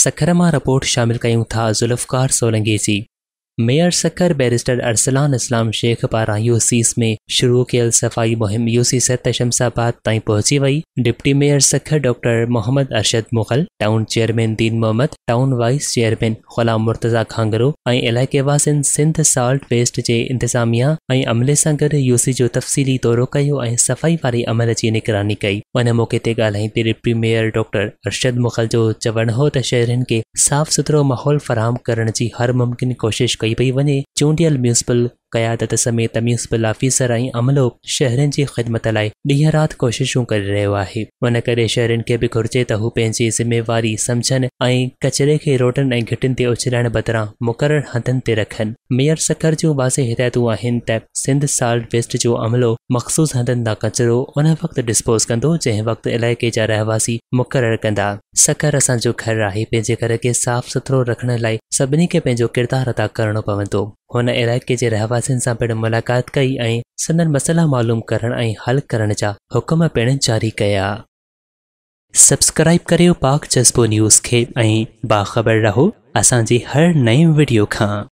सखरमा report शामिल क्यों था ज़ुल्फ़कार सोलंगेज़ी मेयर सकर बैरिस्टर अरसलान इस्लाम शेख पारा यूसीस में शुरू कल सफ़ाई मुहिम सत शमसाबाद ताईं पहुंची वही deputy mayor Sukkur doctor Mohammad Arshad Mughal town chairman Din Mohammad town vice chairman Ghulam Murtaza Khangro ऐं सिंध साल्ट वेस्ट के इंतजामिया अमले से गुड यूसी जो तफ़सीली दौरो किया सफ़ाई वाले अमल की निगरानी कई उन मौक़े से ॻाल्हाईंदे deputy mayor doctor Arshad Mughal जो चवण हो तो शहर के साफ़ सुथरो माहौल फ़राहम करण की हर मुमकिन कोशिश कई भाई बने चोंडियल म्यूनसिपल क़यादत समेत मुस्बिलाफ़ी सराई अमलो शहर की ख़िदमत लाइ डी रात कोशिशू कर रहियो आहे उन करे शहरनि खे बि घुर्जे त ज़िम्मेवारी सम्झनि ऐं कचरे के रोडनि ऐं घिटियुनि ते उछलण बदिरां मुक़ररु हंधनि ते रखनि मेयर सखर जो वाज़े हिदायतू आहिनि त सिंध साल्ट वेस्ट जो अमलो मखसूस हंधनि तां कचरो उन वक़्तु डिस्पोज़ कंदो जंहिं वक़्तु इलाइक़े जा रहवासी मुकर कंदा सकर असांजो घरु आहे घर के साफ़ सुथरो रखने लाइ सभिनी खे पंहिंजो किरदारु अदा करणो पवंदो हुन इलाइक़े जे रहवासियुनि सां पिणु मुलाक़ात कई ऐं सदन मसइला मालूम करण ऐं हल करण जा हुकम पिणु जारी कया सब्सक्राइब करियो पाक जज़्बो न्यूज़ खे ऐं बाख़बर रहो असांजी हर नई वीडियो खां